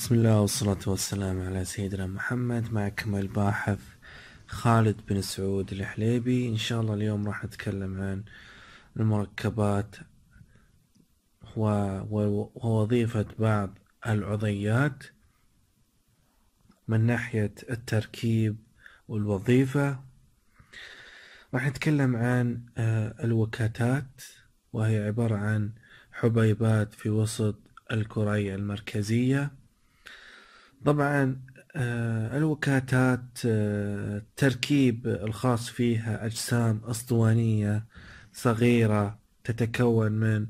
بسم الله والصلاة والسلام على سيدنا محمد معكم الباحث خالد بن سعود الحليبي إن شاء الله اليوم راح نتكلم عن المركبات ووظيفة بعض العضيات من ناحية التركيب والوظيفة راح نتكلم عن آه، الوكاتات وهي عبارة عن حبيبات في وسط الكرية المركزية طبعا آه، الوكاتات آه، التركيب الخاص فيها أجسام أسطوانية صغيرة تتكون من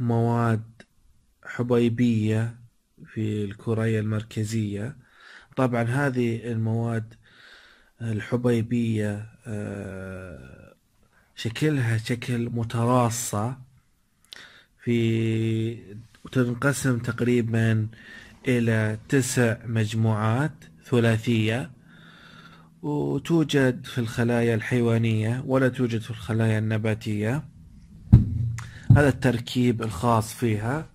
مواد حبيبية في الكريه المركزية طبعا هذه المواد الحبيبية آه، شكلها شكل متراصة في وتنقسم تقريبا إلى تسع مجموعات ثلاثية وتوجد في الخلايا الحيوانية ولا توجد في الخلايا النباتية هذا التركيب الخاص فيها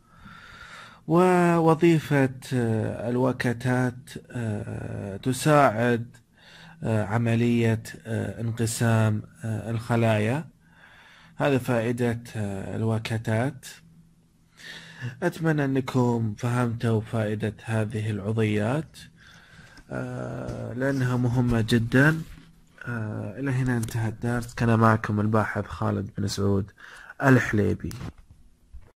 ووظيفة آه، الوكتات آه، تساعد آه، عملية انقسام الخلايا هذا فائدة الوكتات أتمنى أنكم فهمتوا فائدة هذه العضيات آه، لأنها مهمة جدا آه، إلى هنا انتهى الدرس كان معكم الباحث خالد بن سعود الحليبي